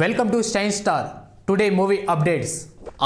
welcome to stine star today movie updates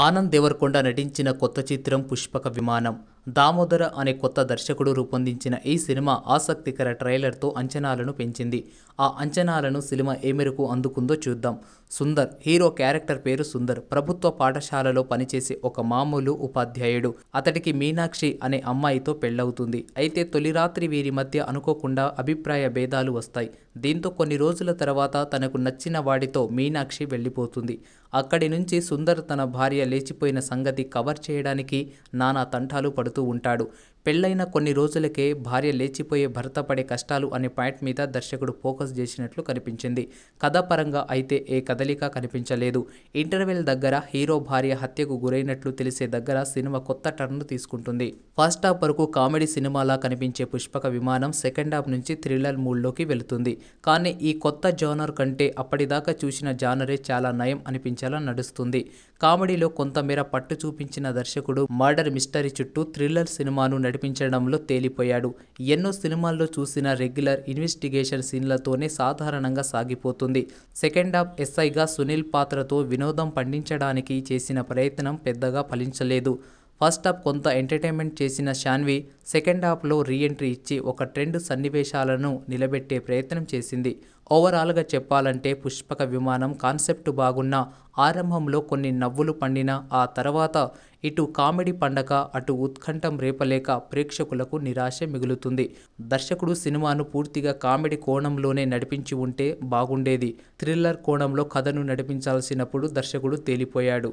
Anand Deverakonda నటించిన కొత్త చిత్రం పుష్పక విమానం దామోదర అనే కొత్త దర్శకుడు రూపొందించిన ఈ సినిమా ఆసక్తికర ట్రైలర్తో అంచనాలను పెంచింది ఆ అంచనాలను సినిమా ఏ మేరకు అందుకుందో చూద్దాం సుందర్ హీరో క్యారెక్టర్ పేరు సుందర్ ప్రభుత్వ పాఠశాలలో పనిచేసే ఒక మామూలు ఉపాధ్యాయుడు అతడికి మీనాక్షి అనే అమ్మాయితో పెళ్ళవుతుంది అయితే తొలి రాత్రి వీరి మధ్య అనుకోకుండా అభిప్రాయ భేదాలు వస్తాయి దీంతో కొన్ని రోజుల తర్వాత తనకు నచ్చిన వాడితో మీనాక్షి వెళ్ళిపోతుంది అక్కడి నుంచి సుందర్ తన భార్య లేచిపోయిన సంగతి కవర్ చేయడానికి నానా తంటాలు పడుతుంది పడుతూ ఉంటాడు పెళ్ళైన కొన్ని రోజులకే భార్య లేచిపోయే భర్త పడే కష్టాలు అనే పాయింట్ మీద దర్శకుడు ఫోకస్ చేసినట్లు కనిపించింది కథాపరంగా అయితే ఏ కదలిక కనిపించలేదు ఇంటర్వెల్ దగ్గర హీరో భార్య హత్యకు గురైనట్లు తెలిసే దగ్గర సినిమా కొత్త టర్న్ తీసుకుంటుంది ఫస్ట్ హాఫ్ వరకు కామెడీ సినిమాలా కనిపించే పుష్పక విమానం సెకండ్ హాఫ్ నుంచి థ్రిల్లర్ మూడ్లోకి వెళుతుంది కానీ ఈ కొత్త జానర్ కంటే అప్పటిదాకా చూసిన జానరే చాలా నయం అనిపించేలా నడుస్తుంది కామెడీలో కొంతమేర పట్టు చూపించిన దర్శకుడు మర్డర్ మిస్టరీ చుట్టూ థ్రిల్లర్ సినిమాను నడిపించడంలో తేలిపోయాడు ఎన్నో సినిమాల్లో చూసిన రెగ్యులర్ ఇన్వెస్టిగేషన్ సీన్లతోనే సాధారణంగా సాగిపోతుంది సెకండ్ హాఫ్ ఎస్ఐగా సునీల్ పాత్రతో వినోదం పండించడానికి చేసిన ప్రయత్నం పెద్దగా ఫలించలేదు ఫస్ట్ హాఫ్ కొంత ఎంటర్టైన్మెంట్ చేసిన శాన్వి సెకండ్ హాఫ్లో రీఎంట్రీ ఇచ్చి ఒక ట్రెండ్ సన్నివేశాలను నిలబెట్టే ప్రయత్నం చేసింది ఓవరాల్గా చెప్పాలంటే పుష్పక విమానం కాన్సెప్ట్ బాగున్న ఆరంభంలో కొన్ని నవ్వులు పండిన ఆ తర్వాత ఇటు కామెడీ పండక అటు ఉత్కంఠం రేపలేక ప్రేక్షకులకు నిరాశ మిగులుతుంది దర్శకుడు సినిమాను పూర్తిగా కామెడీ కోణంలోనే నడిపించి ఉంటే బాగుండేది థ్రిల్లర్ కోణంలో కథను నడిపించాల్సినప్పుడు దర్శకుడు తేలిపోయాడు